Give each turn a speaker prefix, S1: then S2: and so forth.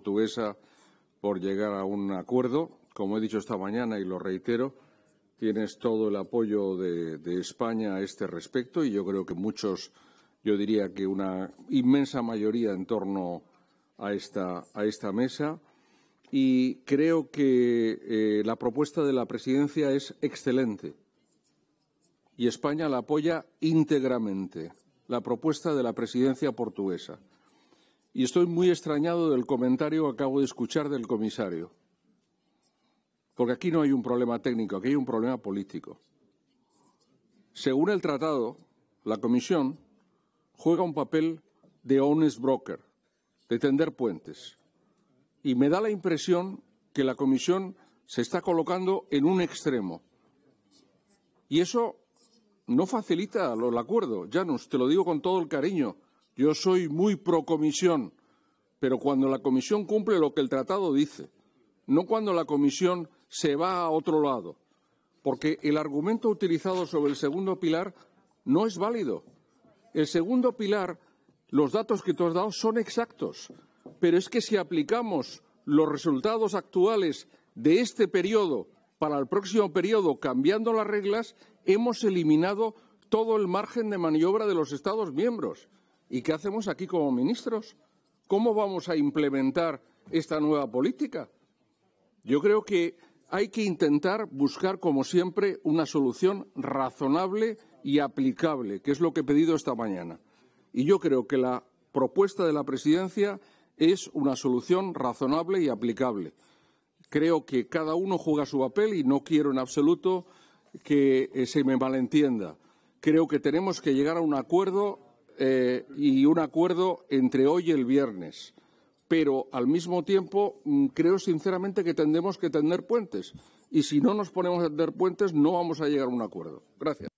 S1: portuguesa por llegar a un acuerdo. Como he dicho esta mañana y lo reitero, tienes todo el apoyo de, España a este respecto y yo creo que muchos, yo diría que una inmensa mayoría en torno a esta, a esta mesa. Y creo que eh, la propuesta de la presidencia es excelente y España la apoya íntegramente, la propuesta de la presidencia portuguesa y estoy muy extrañado del comentario que acabo de escuchar del comisario. Porque aquí no hay un problema técnico, aquí hay un problema político. Según el tratado, la Comisión juega un papel de honest broker, de tender puentes. Y me da la impresión que la Comisión se está colocando en un extremo. Y eso no facilita el acuerdo, Janus, te lo digo con todo el cariño yo soy muy pro comisión, pero cuando la comisión cumple lo que el tratado dice, no cuando la comisión se va a otro lado, porque el argumento utilizado sobre el segundo pilar no es válido. El segundo pilar, los datos que tú has dado son exactos, pero es que si aplicamos los resultados actuales de este periodo para el próximo periodo cambiando las reglas, hemos eliminado todo el margen de maniobra de los Estados miembros. ¿Y qué hacemos aquí como ministros? ¿Cómo vamos a implementar esta nueva política? Yo creo que hay que intentar buscar, como siempre, una solución razonable y aplicable, que es lo que he pedido esta mañana. Y yo creo que la propuesta de la Presidencia es una solución razonable y aplicable. Creo que cada uno juega su papel y no quiero en absoluto que eh, se me malentienda. Creo que tenemos que llegar a un acuerdo eh, y un acuerdo entre hoy y el viernes. Pero al mismo tiempo mm, creo sinceramente que tendremos que tender puentes y si no nos ponemos a tender puentes no vamos a llegar a un acuerdo. Gracias.